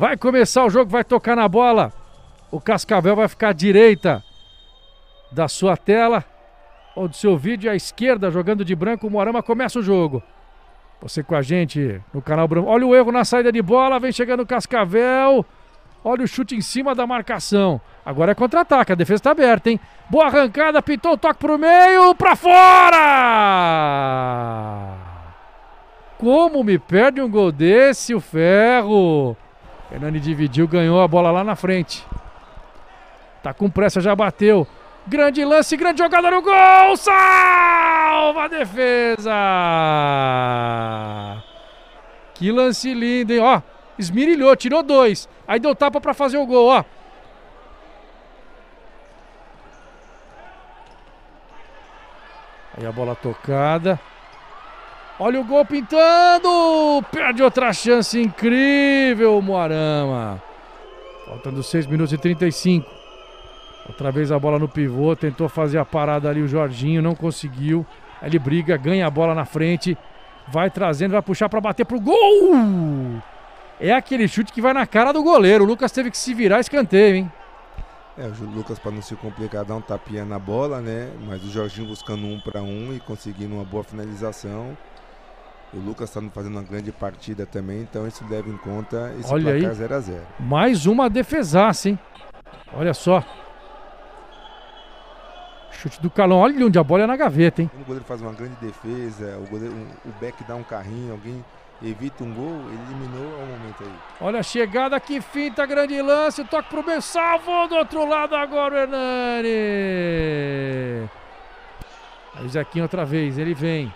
Vai começar o jogo, vai tocar na bola. O Cascavel vai ficar à direita da sua tela ou do seu vídeo à esquerda, jogando de branco. O Morama começa o jogo. Você com a gente no canal Bruno. Olha o erro na saída de bola, vem chegando o Cascavel. Olha o chute em cima da marcação. Agora é contra-ataque, a defesa está aberta, hein? Boa arrancada, pintou o toque para o meio, para fora! Como me perde um gol desse o Ferro? Hernani dividiu, ganhou a bola lá na frente. Tá com pressa, já bateu. Grande lance, grande jogada no gol! Salva a defesa! Que lance lindo, hein? Ó, esmirilhou, tirou dois. Aí deu tapa para fazer o gol, ó. Aí a bola tocada. Olha o gol pintando! Perde outra chance incrível, Moarama. Faltando 6 minutos e 35. Outra vez a bola no pivô, tentou fazer a parada ali o Jorginho, não conseguiu. Ele briga, ganha a bola na frente, vai trazendo, vai puxar para bater pro gol! É aquele chute que vai na cara do goleiro. O Lucas teve que se virar escanteio, hein? É, o Lucas para não se complicar dá um tapinha na bola, né? Mas o Jorginho buscando um para um e conseguindo uma boa finalização. O Lucas está fazendo uma grande partida também, então isso leva em conta esse Olha placar 0x0. Mais uma defesaça, hein? Olha só. Chute do Calão. Olha onde a bola é na gaveta, hein? Quando o goleiro faz uma grande defesa, o, goleiro, o Beck dá um carrinho, alguém evita um gol, eliminou ao momento aí. Olha a chegada, que finta, grande lance, toque pro meio, salvo do outro lado agora o Hernani. Aí o Zequinho outra vez, ele vem.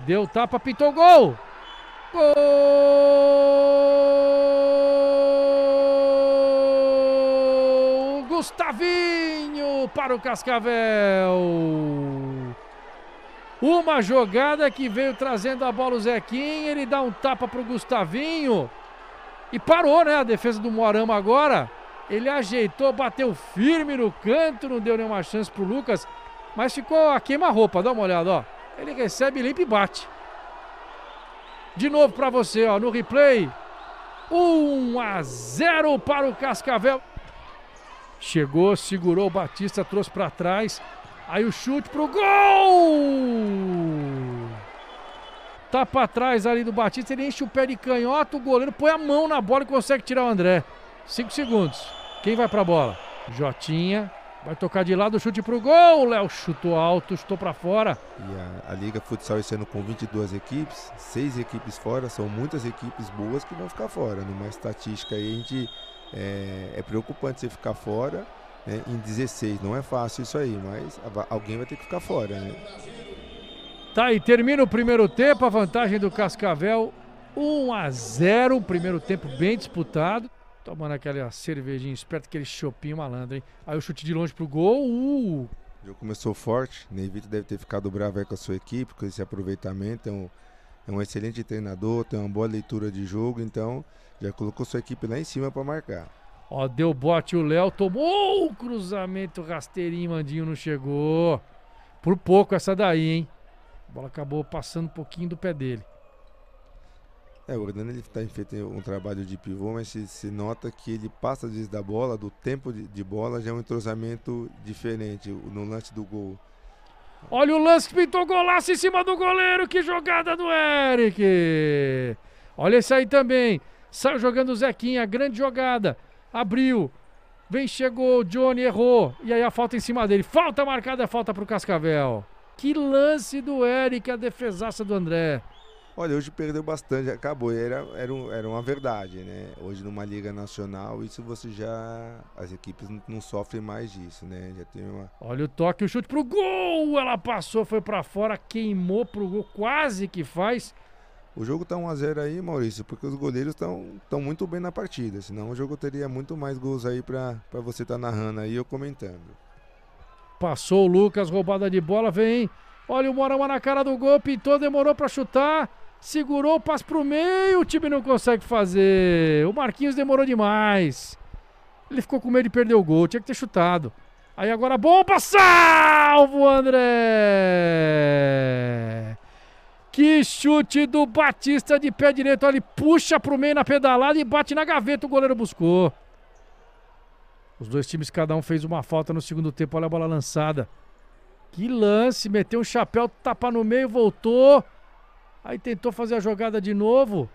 Deu tapa, pintou gol. Gol! Gustavinho para o Cascavel. Uma jogada que veio trazendo a bola o Zequinha, ele dá um tapa para o Gustavinho e parou, né? A defesa do Moarama agora. Ele ajeitou, bateu firme no canto, não deu nenhuma chance pro Lucas, mas ficou a queima-roupa. Dá uma olhada, ó. Ele recebe, limpa e bate. De novo para você, ó, no replay. 1 a 0 para o Cascavel. Chegou, segurou o Batista, trouxe para trás. Aí o chute pro gol! Tá para trás ali do Batista, ele enche o pé de canhota, o goleiro põe a mão na bola e consegue tirar o André. 5 segundos. Quem vai para a bola? Jotinha, Vai tocar de lado, chute pro gol. O Léo chutou alto, chutou para fora. E a, a, Liga Futsal esse ano com 22 equipes, seis equipes fora, são muitas equipes boas que vão ficar fora. Numa estatística aí, a gente é, é preocupante você ficar fora né, em 16. Não é fácil isso aí, mas alguém vai ter que ficar fora, né? Tá, e termina o primeiro tempo, a vantagem do Cascavel 1 a 0, primeiro tempo bem disputado. Tomando aquela cervejinha esperta, aquele chopinho malandro, hein? Aí o chute de longe pro gol. Uh! O jogo começou forte. Neivito deve ter ficado bravo aí com a sua equipe, com esse aproveitamento. É um, é um excelente treinador, tem uma boa leitura de jogo, então já colocou sua equipe lá em cima para marcar. Ó, deu bote o Léo, tomou o uh, cruzamento rasteirinho, Mandinho não chegou. Por pouco essa daí, hein? A bola acabou passando um pouquinho do pé dele. É, o Orlando ele está feito um trabalho de pivô, mas se, se, nota que ele passa desde da bola, do tempo de, de, bola, já é um entrosamento diferente no lance do gol. Olha o lance que pintou golaço em cima do goleiro, que jogada do Eric! Olha esse aí também, saiu jogando o Zequinha, grande jogada, abriu, vem, chegou, Johnny errou, e aí a falta em cima dele, falta marcada, é falta para o Cascavel. Que lance do Eric, a defesaça do André. Olha, hoje perdeu bastante, acabou, era, era, um, era uma verdade, né? Hoje numa liga nacional, isso você já. As equipes não, não sofrem mais disso, né? Já tem uma. Olha o toque, o chute pro gol! Ela passou, foi para fora, queimou pro gol, quase que faz. O jogo tá 1x0 aí, Maurício, porque os goleiros estão muito bem na partida. Senão o jogo teria muito mais gols aí para você estar tá narrando aí ou comentando. Passou o Lucas, roubada de bola, vem. Olha o Morama na cara do gol, pintou, demorou para chutar segurou o passe pro meio, o time não consegue fazer. O Marquinhos demorou demais. Ele ficou com medo de perder o gol, tinha que ter chutado. Aí agora bomba, salvo André! Que chute do Batista de pé direito. Olha, ele puxa pro meio na pedalada e bate na gaveta. O goleiro buscou. Os dois times, cada um fez uma falta no segundo tempo. Olha a bola lançada. Que lance, meteu um chapéu, tapa no meio, voltou. Aí tentou fazer a jogada de novo.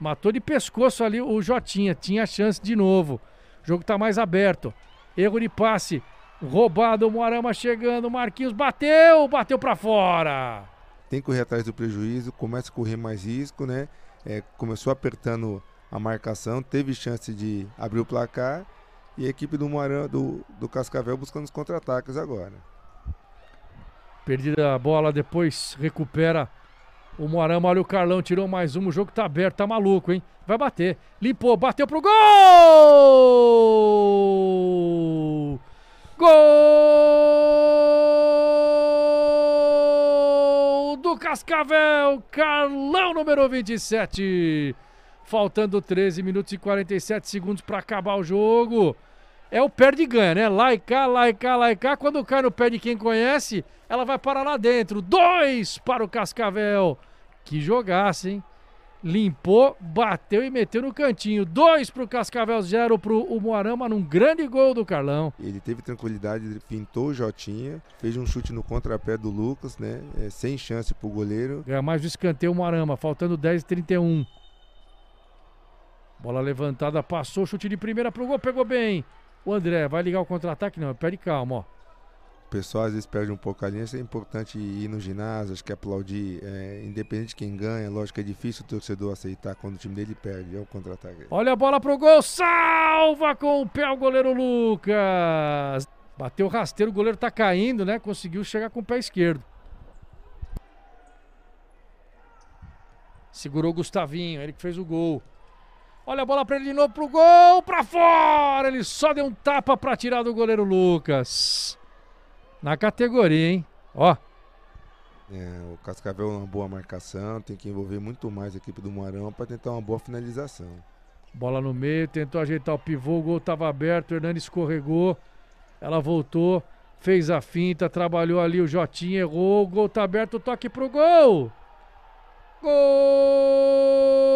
Matou de pescoço ali o Jotinha. Tinha chance de novo. O jogo está mais aberto. Erro de passe. Roubado, o Moarama chegando. Marquinhos bateu, bateu para fora. Tem que correr atrás do prejuízo. Começa a correr mais risco, né? É, começou apertando a marcação. Teve chance de abrir o placar. E a equipe do, Moarama, do, do Cascavel buscando os contra-ataques agora. Perdida a bola, depois recupera o Moarama, olha o Carlão, tirou mais um. O jogo tá aberto, tá maluco, hein? Vai bater. Limpou, bateu pro gol! Gol do Cascavel! Carlão número 27. Faltando 13 minutos e 47 segundos para acabar o jogo é o perde e ganha, né? Lá e cá, lá e cá, lá e cá. Quando cai no pé de quem conhece, ela vai parar lá dentro. Dois para o Cascavel. Que jogasse, hein? Limpou, bateu e meteu no cantinho. Dois para o Cascavel, zero para o Moarama, num grande gol do Carlão. Ele teve tranquilidade, ele pintou o Jotinha, fez um chute no contrapé do Lucas, né? É, sem chance para o goleiro. Ganha mais do escanteio o Moarama, faltando 10 e 31. Bola levantada, passou, chute de primeira pro gol, pegou bem. O André vai ligar o contra-ataque? Não, pede calma, ó. O pessoal às vezes perde um pouco a linha, isso é importante ir no ginásio, acho que aplaudir, é, independente de quem ganha, lógico que é difícil o torcedor aceitar quando o time dele perde, é o contra-ataque. Olha a bola pro gol, salva com o pé o goleiro Lucas. Bateu rasteiro, o goleiro tá caindo, né? Conseguiu chegar com o pé esquerdo. Segurou o Gustavinho, ele que fez o gol. Olha a bola para ele de novo pro gol, para fora! Ele só deu um tapa para tirar do goleiro Lucas. Na categoria, hein? Ó. É, o Cascavel é uma boa marcação, tem que envolver muito mais a equipe do Moarão para tentar uma boa finalização. Bola no meio, tentou ajeitar o pivô, o gol estava aberto, o Hernani escorregou, ela voltou, fez a finta, trabalhou ali o Jotinha, errou, o gol tá aberto, toque pro gol! Gol!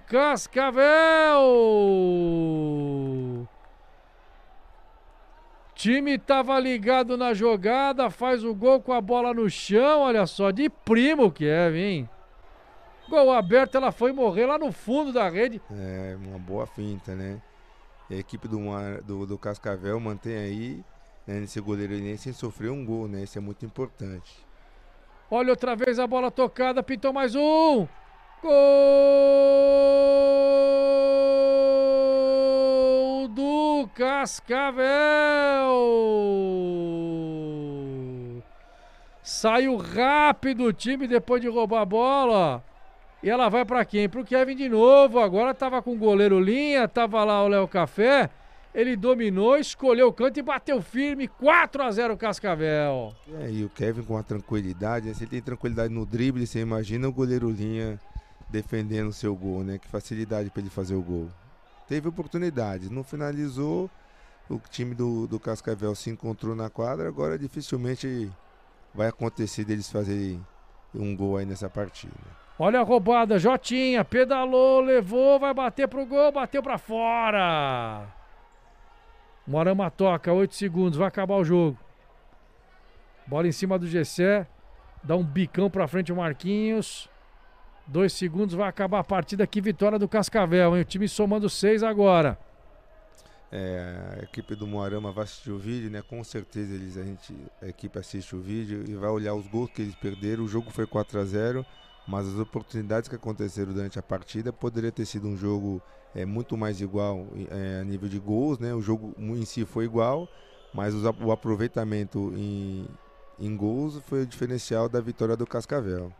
Cascavel. Time estava ligado na jogada, faz o gol com a bola no chão, olha só, de primo que é, hein? Gol aberto, ela foi morrer lá no fundo da rede. É, uma boa finta, né? a equipe do, do, do Cascavel mantém aí né, nesse goleiro nem sem sofrer um gol, né? Isso é muito importante. Olha outra vez a bola tocada, pintou mais um. Gol do Cascavel! Saiu rápido o time depois de roubar a bola. E ela vai para quem? Pro Kevin de novo. Agora tava com o goleiro linha, tava lá o Léo Café. Ele dominou, escolheu o canto e bateu firme. 4 a 0 Cascavel. É, e o Kevin com a tranquilidade, né? se ele tem tranquilidade no drible, você imagina o goleiro Linha defendendo seu gol, né? Que facilidade para ele fazer o gol. Teve oportunidade, não finalizou. O time do, do Cascavel se encontrou na quadra. Agora dificilmente vai acontecer deles fazerem um gol aí nessa partida. Olha a roubada, Jotinha, pedalou, levou, vai bater pro gol, bateu para fora. Morama toca, 8 segundos, vai acabar o jogo. Bola em cima do Gessé, dá um bicão para frente o Marquinhos. Dois segundos vai acabar a partida. Que vitória do Cascavel, hein? O time somando seis agora. É, a equipe do Moarama vai assistir o vídeo, né? Com certeza eles, a, gente, a equipe assiste o vídeo e vai olhar os gols que eles perderam. O jogo foi 4 a 0 mas as oportunidades que aconteceram durante a partida poderia ter sido um jogo é, muito mais igual é, a nível de gols, né? O jogo em si foi igual, mas o aproveitamento em, em gols foi o diferencial da vitória do Cascavel.